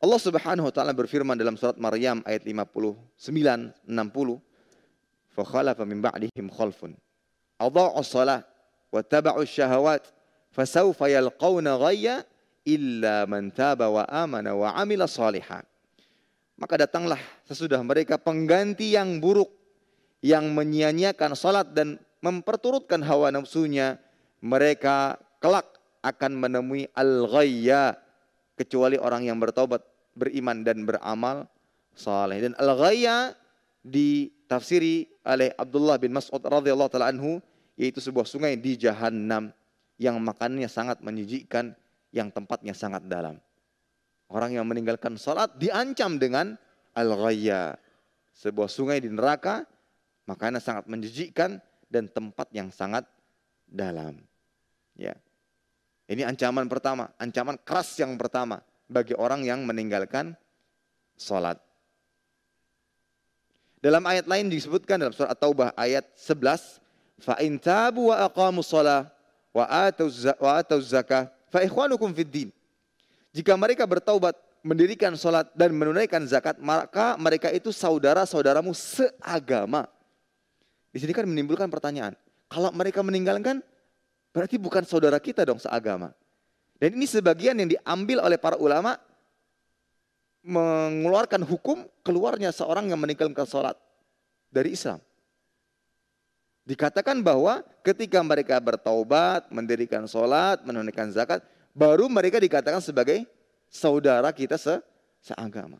Allah Subhanahu wa taala berfirman dalam surat Maryam ayat 59 60 fa khalafa min ba'dihim khalfun adha'u shalah wa taba'u syahawat fasawfa yalqauna ghayya illa man taba wa amana wa amila shaliha maka datanglah sesudah mereka pengganti yang buruk yang menyia-nyiakan salat dan memperturutkan hawa nafsunya mereka kelak akan menemui al-ghayya kecuali orang yang bertobat beriman dan beramal saleh. Dan al-ghaya ditafsiri oleh Abdullah bin Mas'ud radhiyallahu taala anhu yaitu sebuah sungai di jahanam yang makannya sangat menjijikkan, yang tempatnya sangat dalam. Orang yang meninggalkan salat diancam dengan al-ghayya, sebuah sungai di neraka, makanya sangat menjijikkan dan tempat yang sangat dalam. Ya. Ini ancaman pertama, ancaman keras yang pertama bagi orang yang meninggalkan sholat. Dalam ayat lain disebutkan dalam surat taubah ayat 11, fa tabu wa aqamu sholat wa atau zakah fa ikhwanukum fid din. Jika mereka bertaubat, mendirikan sholat dan menunaikan zakat, maka mereka itu saudara-saudaramu seagama. Di sini kan menimbulkan pertanyaan, kalau mereka meninggalkan, berarti bukan saudara kita dong seagama. Dan ini sebagian yang diambil oleh para ulama mengeluarkan hukum keluarnya seorang yang meninggalkan sholat dari Islam. Dikatakan bahwa ketika mereka bertaubat, mendirikan sholat, menunaikan zakat, baru mereka dikatakan sebagai saudara kita se seagama.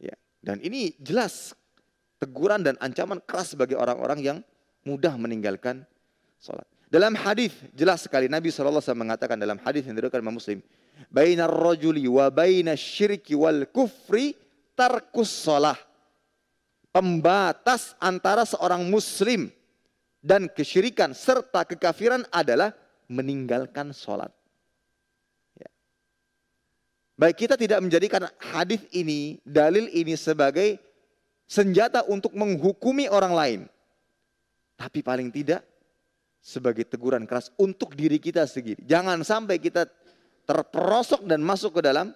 Ya. Dan ini jelas teguran dan ancaman keras bagi orang-orang yang mudah meninggalkan sholat. Dalam hadis jelas sekali Nabi SAW mengatakan dalam hadis yang diriwayatkan Imam Muslim, "Bainar rajuli wa bainas syirki wal kufri tarkus shalah." Pembatas antara seorang muslim dan kesyirikan serta kekafiran adalah meninggalkan sholat. Ya. Baik kita tidak menjadikan hadis ini, dalil ini sebagai senjata untuk menghukumi orang lain. Tapi paling tidak sebagai teguran keras untuk diri kita sendiri. Jangan sampai kita terperosok dan masuk ke dalam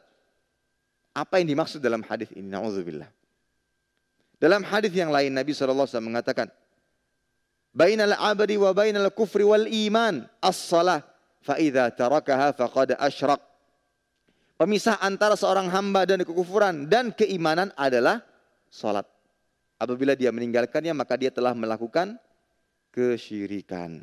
apa yang dimaksud dalam hadis ini. Nauzubillah. Dalam hadis yang lain Nabi SAW mengatakan, Bainal abadi wa bainal kufri wal iman as-salah fa idza tarakaha faqad asyraq. Pemisah antara seorang hamba dan kekufuran dan keimanan adalah salat. Apabila dia meninggalkannya maka dia telah melakukan kesyirikan.